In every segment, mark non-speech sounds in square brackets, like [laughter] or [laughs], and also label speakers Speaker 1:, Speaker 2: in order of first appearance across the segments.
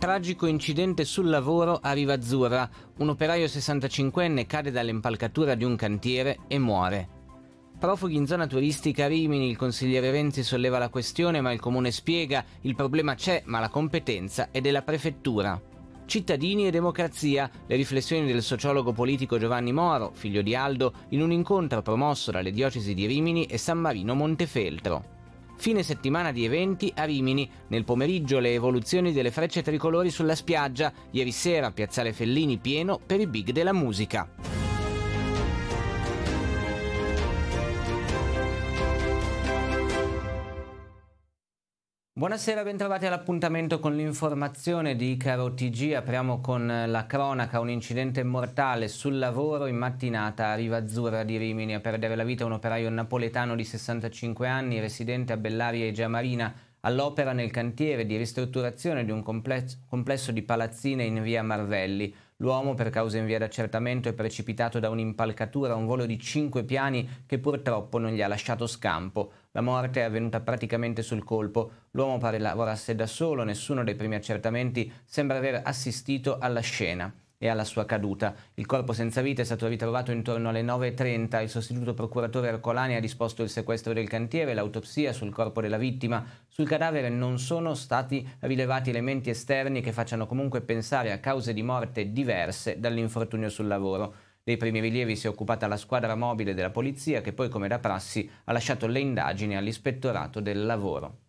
Speaker 1: Tragico incidente sul lavoro a Rivazzurra. Un operaio 65enne cade dall'impalcatura di un cantiere e muore. Profughi in zona turistica a Rimini, il consigliere Renzi solleva la questione ma il comune spiega il problema c'è ma la competenza è della prefettura. Cittadini e democrazia, le riflessioni del sociologo politico Giovanni Moro, figlio di Aldo, in un incontro promosso dalle diocesi di Rimini e San Marino Montefeltro. Fine settimana di eventi a Rimini. Nel pomeriggio le evoluzioni delle frecce tricolori sulla spiaggia. Ieri sera Piazzale Fellini pieno per i big della musica. Buonasera, bentrovati all'appuntamento con l'informazione di Caro TG. Apriamo con eh, la cronaca, un incidente mortale sul lavoro in mattinata a Rivazzurra di Rimini. A perdere la vita un operaio napoletano di 65 anni, residente a Bellaria e Giamarina, all'opera nel cantiere di ristrutturazione di un complesso di palazzine in via Marvelli. L'uomo, per cause in via d'accertamento, è precipitato da un'impalcatura a un volo di cinque piani che purtroppo non gli ha lasciato scampo. La morte è avvenuta praticamente sul colpo. L'uomo pare lavorasse da solo, nessuno dei primi accertamenti sembra aver assistito alla scena e alla sua caduta. Il corpo senza vita è stato ritrovato intorno alle 9.30. Il sostituto procuratore Ercolani ha disposto il sequestro del cantiere, l'autopsia sul corpo della vittima. Sul cadavere non sono stati rilevati elementi esterni che facciano comunque pensare a cause di morte diverse dall'infortunio sul lavoro. Dei primi rilievi si è occupata la squadra mobile della polizia che poi come da prassi ha lasciato le indagini all'ispettorato del lavoro.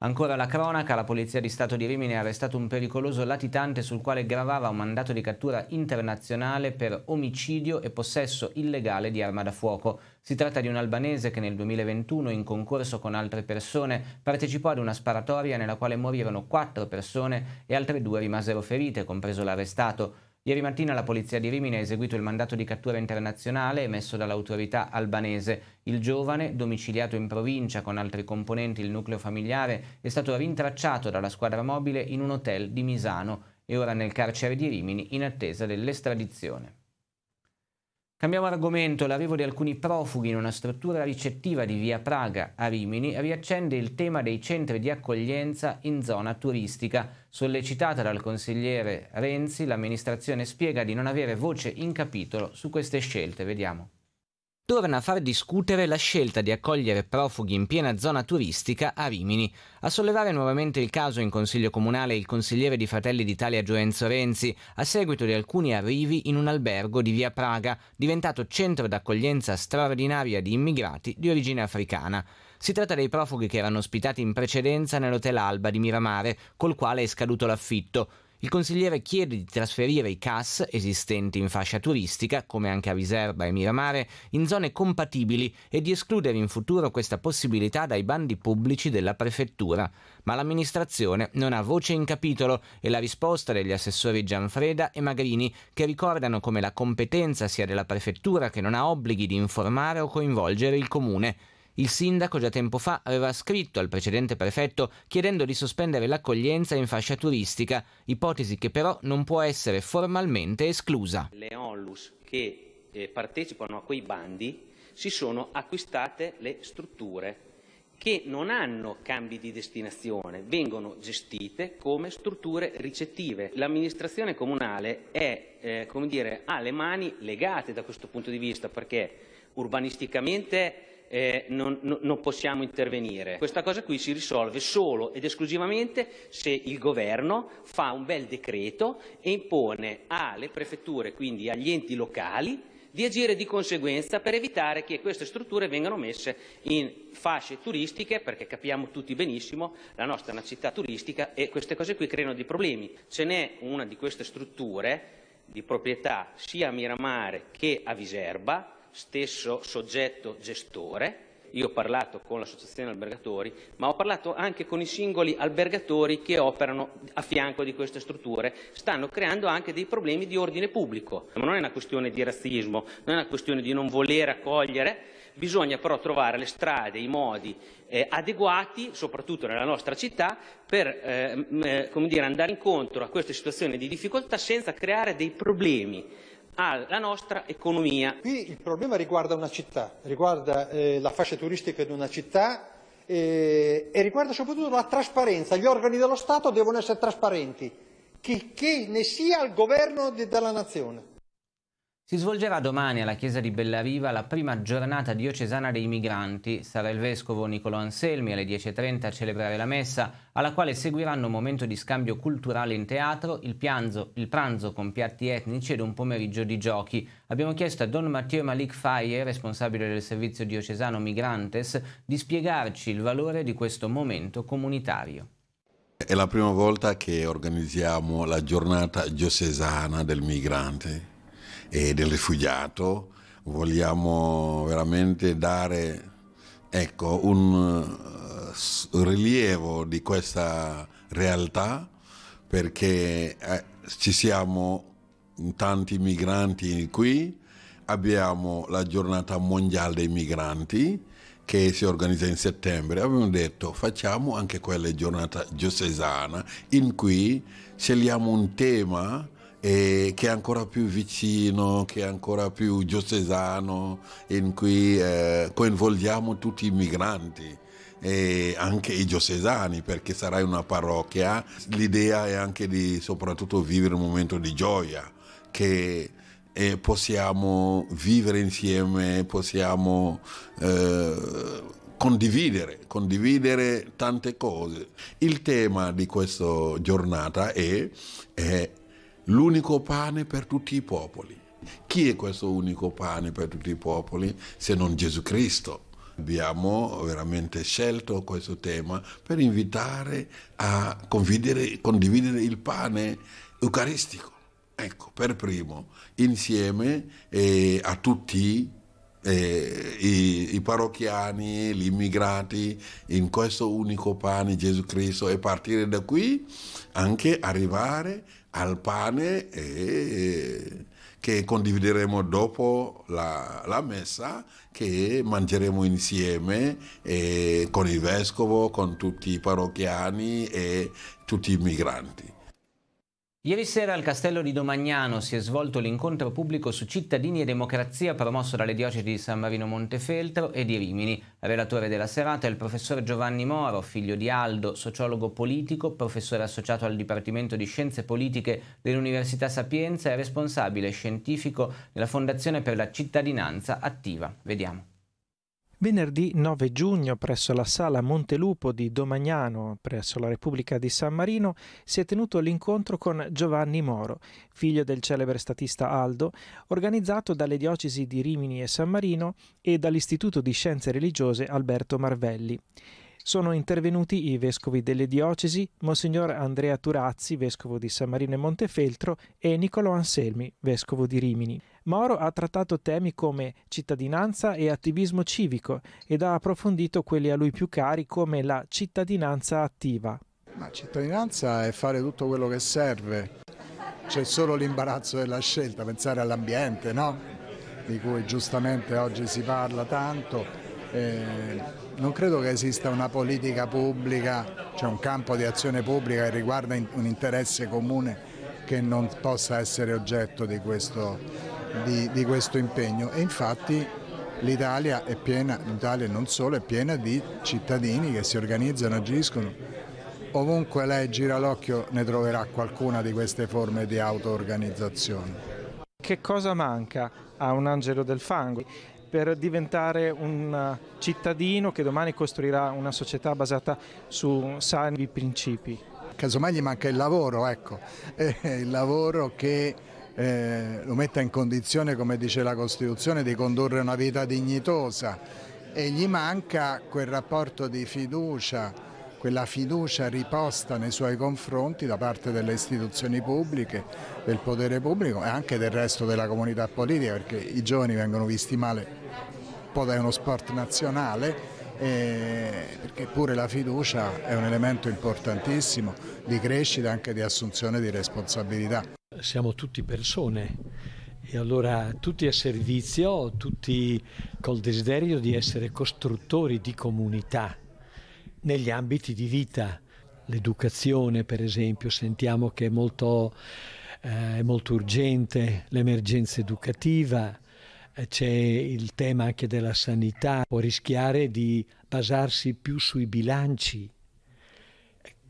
Speaker 1: Ancora la cronaca, la Polizia di Stato di Rimini ha arrestato un pericoloso latitante sul quale gravava un mandato di cattura internazionale per omicidio e possesso illegale di arma da fuoco. Si tratta di un albanese che nel 2021, in concorso con altre persone, partecipò ad una sparatoria nella quale morirono quattro persone e altre due rimasero ferite, compreso l'arrestato. Ieri mattina la polizia di Rimini ha eseguito il mandato di cattura internazionale emesso dall'autorità albanese. Il giovane, domiciliato in provincia con altri componenti il nucleo familiare, è stato rintracciato dalla squadra mobile in un hotel di Misano e ora nel carcere di Rimini in attesa dell'estradizione. Cambiamo argomento, l'arrivo di alcuni profughi in una struttura ricettiva di via Praga a Rimini riaccende il tema dei centri di accoglienza in zona turistica. Sollecitata dal consigliere Renzi, l'amministrazione spiega di non avere voce in capitolo su queste scelte. Vediamo torna a far discutere la scelta di accogliere profughi in piena zona turistica a Rimini. A sollevare nuovamente il caso in Consiglio Comunale il consigliere di Fratelli d'Italia Gioenzo Renzi, a seguito di alcuni arrivi in un albergo di via Praga, diventato centro d'accoglienza straordinaria di immigrati di origine africana. Si tratta dei profughi che erano ospitati in precedenza nell'hotel Alba di Miramare, col quale è scaduto l'affitto. Il consigliere chiede di trasferire i CAS esistenti in fascia turistica, come anche a Viserba e Miramare, in zone compatibili e di escludere in futuro questa possibilità dai bandi pubblici della prefettura. Ma l'amministrazione non ha voce in capitolo e la risposta degli assessori Gianfreda e Magrini, che ricordano come la competenza sia della prefettura che non ha obblighi di informare o coinvolgere il comune. Il sindaco già tempo fa aveva scritto al precedente prefetto chiedendo di sospendere l'accoglienza in fascia turistica, ipotesi che però non può essere formalmente esclusa.
Speaker 2: Le onlus che eh, partecipano a quei bandi si sono acquistate le strutture che non hanno cambi di destinazione, vengono gestite come strutture ricettive. L'amministrazione comunale è, eh, dire, ha le mani legate da questo punto di vista perché urbanisticamente eh, non, non, possiamo intervenire. Questa cosa qui si risolve solo ed esclusivamente se il governo fa un bel decreto e impone alle prefetture, quindi agli enti locali, di agire di conseguenza per evitare che queste strutture vengano messe in fasce turistiche, perché capiamo tutti benissimo, la nostra è una città turistica e queste cose qui creano dei problemi. Ce n'è una di queste strutture di proprietà sia a Miramare che a Viserba, stesso soggetto gestore, io ho parlato con l'associazione albergatori, ma ho parlato anche con i singoli albergatori che operano a fianco di queste strutture, stanno creando anche dei problemi di ordine pubblico. Ma non è una questione di razzismo, non è una questione di non voler accogliere, bisogna però trovare le strade, i modi eh, adeguati, soprattutto nella nostra città, per eh, mh, eh, dire, andare incontro a queste situazioni di difficoltà senza creare dei problemi alla ah, nostra economia.
Speaker 3: Qui il problema riguarda una città, riguarda eh, la fascia turistica di una città eh, e riguarda soprattutto la trasparenza. Gli organi dello Stato devono essere trasparenti, chi che ne sia il governo della
Speaker 4: nazione.
Speaker 1: Si svolgerà domani alla chiesa di Bellaviva la prima giornata diocesana dei migranti. Sarà il vescovo Nicolo Anselmi alle 10.30 a celebrare la messa, alla quale seguiranno un momento di scambio culturale in teatro, il, pianzo, il pranzo con piatti etnici ed un pomeriggio di giochi. Abbiamo chiesto a Don Matteo Malik Faye, responsabile del servizio diocesano Migrantes, di spiegarci il valore di questo momento comunitario.
Speaker 4: È la prima volta che organizziamo la giornata diocesana del migrante e del rifugiato, vogliamo veramente dare ecco, un eh, rilievo di questa realtà perché eh, ci siamo tanti migranti qui, abbiamo la giornata mondiale dei migranti che si organizza in settembre, abbiamo detto facciamo anche quella giornata diocesana in cui scegliamo un tema e che è ancora più vicino, che è ancora più diocesano, in cui eh, coinvolgiamo tutti i migranti e anche i diocesani perché sarai una parrocchia l'idea è anche di soprattutto vivere un momento di gioia che eh, possiamo vivere insieme possiamo eh, condividere, condividere tante cose. Il tema di questa giornata è, è l'unico pane per tutti i popoli. Chi è questo unico pane per tutti i popoli se non Gesù Cristo? Abbiamo veramente scelto questo tema per invitare a condividere, il pane eucaristico. Ecco, per primo, insieme eh, a tutti eh, i, i, parrocchiani, gli immigrati in questo unico pane Gesù Cristo e partire da qui anche arrivare al pane eh, che condivideremo dopo la, la, messa che mangeremo insieme eh, con il vescovo, con tutti i parrocchiani e tutti i migranti.
Speaker 1: Ieri sera al castello di Domagnano si è svolto l'incontro pubblico su cittadini e democrazia promosso dalle diocesi di San Marino Montefeltro e di Rimini. Relatore della serata è il professor Giovanni Moro, figlio di Aldo, sociologo politico, professore associato al Dipartimento di Scienze Politiche dell'Università Sapienza e responsabile scientifico della Fondazione per la Cittadinanza Attiva. Vediamo.
Speaker 3: Venerdì 9 giugno presso la sala Montelupo di Domagnano, presso la Repubblica di San Marino, si è tenuto l'incontro con Giovanni Moro, figlio del celebre statista Aldo, organizzato dalle diocesi di Rimini e San Marino e dall'Istituto di Scienze Religiose Alberto Marvelli. Sono intervenuti i vescovi delle diocesi, Monsignor Andrea Turazzi, vescovo di San Marino e Montefeltro, e Niccolò Anselmi, vescovo di Rimini. Moro ha trattato temi come cittadinanza e attivismo civico ed ha approfondito quelli a lui più cari come la cittadinanza attiva. La cittadinanza è fare tutto quello che serve, c'è solo l'imbarazzo della scelta, pensare all'ambiente, no? di cui giustamente oggi si parla tanto. Eh, non credo che esista una politica pubblica, cioè un campo di azione pubblica che riguarda un interesse comune che non possa essere oggetto di questo di, di questo impegno e infatti l'Italia è piena, l'Italia non solo, è piena di cittadini che si organizzano, agiscono. Ovunque lei gira l'occhio ne troverà qualcuna di queste forme di auto-organizzazione. Che cosa manca a un angelo del fango? per diventare un cittadino che domani costruirà una società basata su sani principi. Casomai gli manca il lavoro, ecco, [laughs] il lavoro che eh, lo metta in condizione, come dice la Costituzione, di condurre una vita dignitosa e gli manca quel rapporto di fiducia, quella fiducia riposta nei suoi confronti da parte delle istituzioni pubbliche, del potere pubblico e anche del resto della comunità politica, perché i giovani vengono visti male un po' da uno sport nazionale. Eh, perché pure la fiducia è un elemento importantissimo di crescita e anche di assunzione di responsabilità siamo tutti persone e allora tutti a servizio, tutti col desiderio di essere costruttori di comunità negli ambiti di vita. L'educazione, per esempio, sentiamo che è molto, eh, molto urgente, l'emergenza educativa, eh, c'è il tema anche della sanità, può rischiare di basarsi più sui bilanci.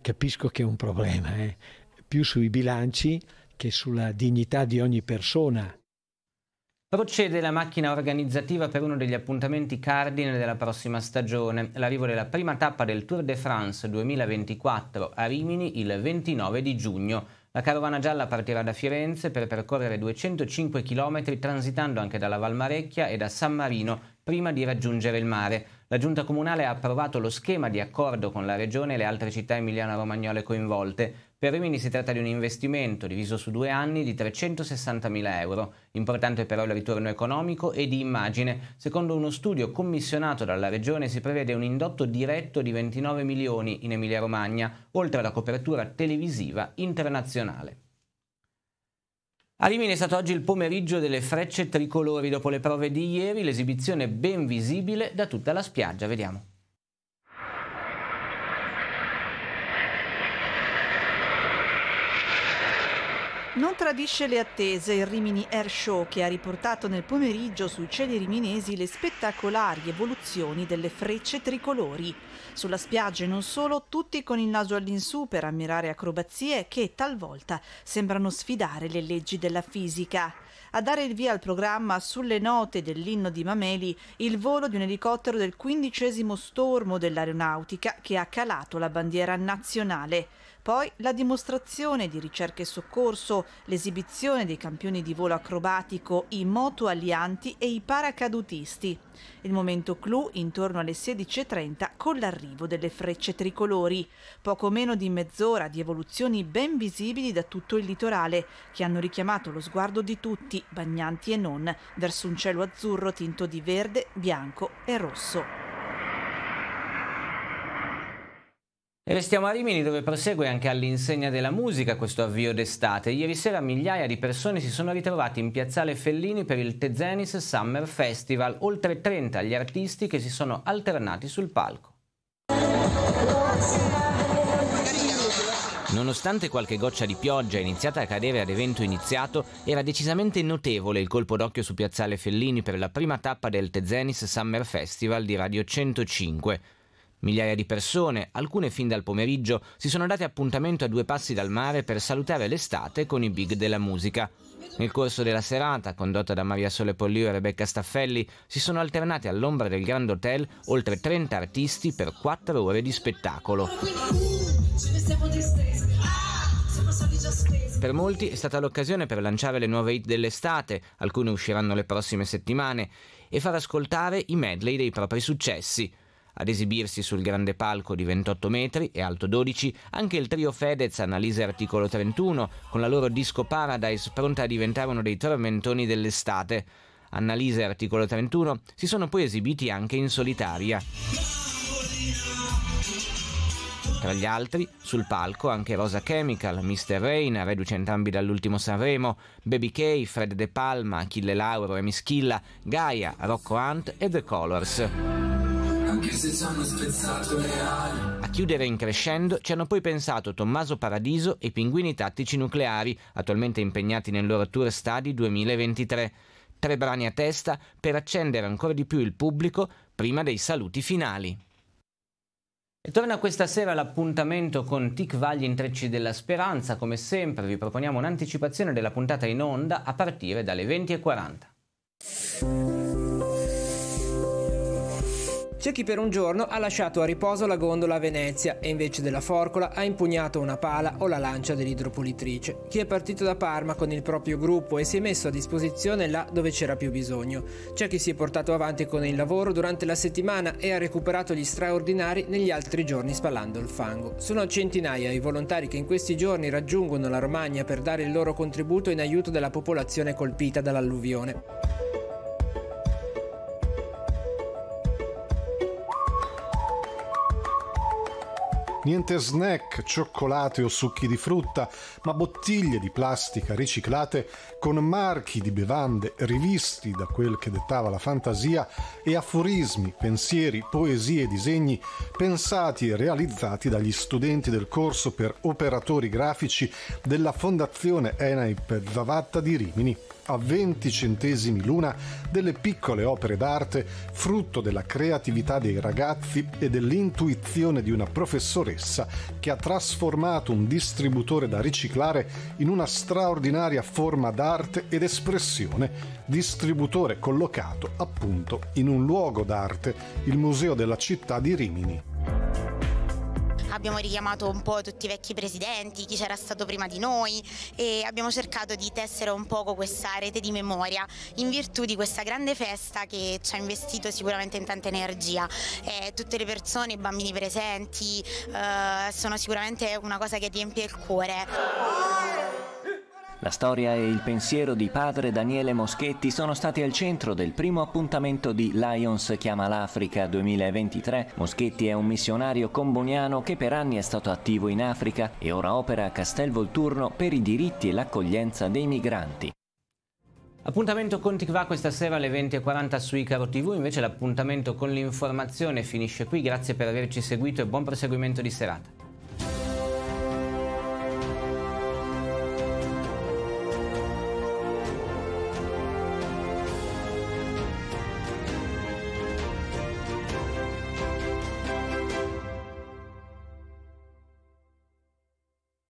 Speaker 3: Capisco che è un problema, eh? più sui bilanci che sulla dignità di ogni persona.
Speaker 1: Procede la macchina organizzativa per uno degli appuntamenti cardine della prossima stagione, l'arrivo della prima tappa del Tour de France 2024 a Rimini il 29 di giugno. La carovana gialla partirà da Firenze per percorrere 205 km transitando anche dalla Valmarecchia e da San Marino prima di raggiungere il mare. La giunta comunale ha approvato lo schema di accordo con la regione e le altre città emiliano-romagnole coinvolte. Per Rimini si tratta di un investimento diviso su due anni di 360.000 euro. Importante però il ritorno economico e di immagine. Secondo uno studio commissionato dalla Regione si prevede un indotto diretto di 29 milioni in Emilia-Romagna, oltre alla copertura televisiva internazionale. A Rimini è stato oggi il pomeriggio delle frecce tricolori. Dopo le prove di ieri, l'esibizione ben visibile da tutta la spiaggia. Vediamo. Non tradisce le attese il Rimini Air Show che ha riportato nel pomeriggio sui cieli riminesi le spettacolari evoluzioni delle frecce tricolori. Sulla spiaggia e non solo, tutti con il naso all'insù per ammirare acrobazie che talvolta sembrano sfidare le leggi della fisica. A dare il via al programma, sulle note dell'inno di Mameli, il volo di un elicottero del quindicesimo stormo dell'aeronautica che ha calato la bandiera nazionale. Poi la dimostrazione di ricerca e soccorso, l'esibizione dei campioni di volo acrobatico, i moto alianti e i paracadutisti. Il momento clou intorno alle 16.30 con l'arrivo delle frecce tricolori. Poco meno di mezz'ora di evoluzioni ben visibili da tutto il litorale, che hanno richiamato lo sguardo di tutti, bagnanti e non, verso un cielo azzurro tinto di verde, bianco e rosso. E restiamo a Rimini dove prosegue anche all'insegna della musica questo avvio d'estate. Ieri sera migliaia di persone si sono ritrovate in piazzale Fellini per il Tezenis Summer Festival, oltre 30 gli artisti che si sono alternati sul palco. Nonostante qualche goccia di pioggia iniziata a cadere ad evento iniziato, era decisamente notevole il colpo d'occhio su Piazzale Fellini per la prima tappa del Tezenis Summer Festival di Radio 105, Migliaia di persone, alcune fin dal pomeriggio, si sono date appuntamento a due passi dal mare per salutare l'estate con i big della musica. Nel corso della serata, condotta da Maria Sole Pollio e Rebecca Staffelli, si sono alternati all'ombra del Grand Hotel oltre 30 artisti per 4 ore di spettacolo. Ah,
Speaker 2: uh,
Speaker 1: ah, per molti è stata l'occasione per lanciare le nuove hit dell'estate, alcune usciranno le prossime settimane, e far ascoltare i medley dei propri successi. Ad esibirsi sul grande palco di 28 metri e alto 12 anche il trio Fedez Analisi Articolo 31 con la loro disco Paradise pronta a diventare uno dei tormentoni dell'estate. Annalisa e Articolo 31 si sono poi esibiti anche in solitaria. Tra gli altri, sul palco anche Rosa Chemical, Mr. Rain, reduce entrambi dall'ultimo Sanremo, Baby K, Fred De Palma, Achille Lauro e Mischilla, Gaia, Rocco Hunt e The Colors
Speaker 3: anche se ci hanno spezzato le ali.
Speaker 1: A chiudere in crescendo ci hanno poi pensato Tommaso Paradiso e i Pinguini Tattici Nucleari, attualmente impegnati nel loro tour Stadi 2023. Tre brani a testa per accendere ancora di più il pubblico prima dei saluti finali. E torna questa sera l'appuntamento con TIC Vagli Intrecci della Speranza. Come sempre vi proponiamo un'anticipazione della puntata in onda a partire dalle 20.40. C'è chi per un giorno ha lasciato a riposo la gondola a Venezia e invece della forcola ha impugnato una pala o la lancia dell'idropolitrice. Chi è partito da Parma con il proprio gruppo e si è messo a disposizione là dove c'era più bisogno. C'è chi si è portato avanti con il lavoro durante la settimana e ha recuperato gli straordinari negli altri giorni spalando il fango. Sono centinaia i volontari che in questi giorni raggiungono la Romagna per dare il loro contributo in aiuto della popolazione colpita dall'alluvione.
Speaker 3: Niente snack, cioccolate o succhi di frutta, ma bottiglie di plastica riciclate con marchi di bevande rivisti da quel che dettava la fantasia e aforismi, pensieri, poesie e disegni pensati e realizzati dagli studenti del corso per operatori grafici della Fondazione Enaip Zavatta di Rimini a 20 centesimi l'una delle piccole opere d'arte frutto della creatività dei ragazzi e dell'intuizione di una professoressa che ha trasformato un distributore da riciclare in una straordinaria forma d'arte ed espressione, distributore collocato appunto in un luogo d'arte, il Museo della città di Rimini abbiamo richiamato un po' tutti i vecchi presidenti, chi c'era stato prima di noi e abbiamo cercato di tessere un poco questa rete di memoria in virtù di questa grande festa che ci ha investito sicuramente in tanta energia. Eh, tutte le persone, i bambini presenti eh, sono sicuramente una cosa che riempie il cuore.
Speaker 1: La storia e il pensiero di padre Daniele Moschetti sono stati al centro del primo appuntamento di Lions Chiama l'Africa 2023. Moschetti è un missionario comboniano che per anni è stato attivo in Africa e ora opera a Castel Volturno per i diritti e l'accoglienza dei migranti. Appuntamento con TICVA questa sera alle 20.40 su Icaro TV, invece l'appuntamento con l'informazione finisce qui, grazie per averci seguito e buon proseguimento di serata.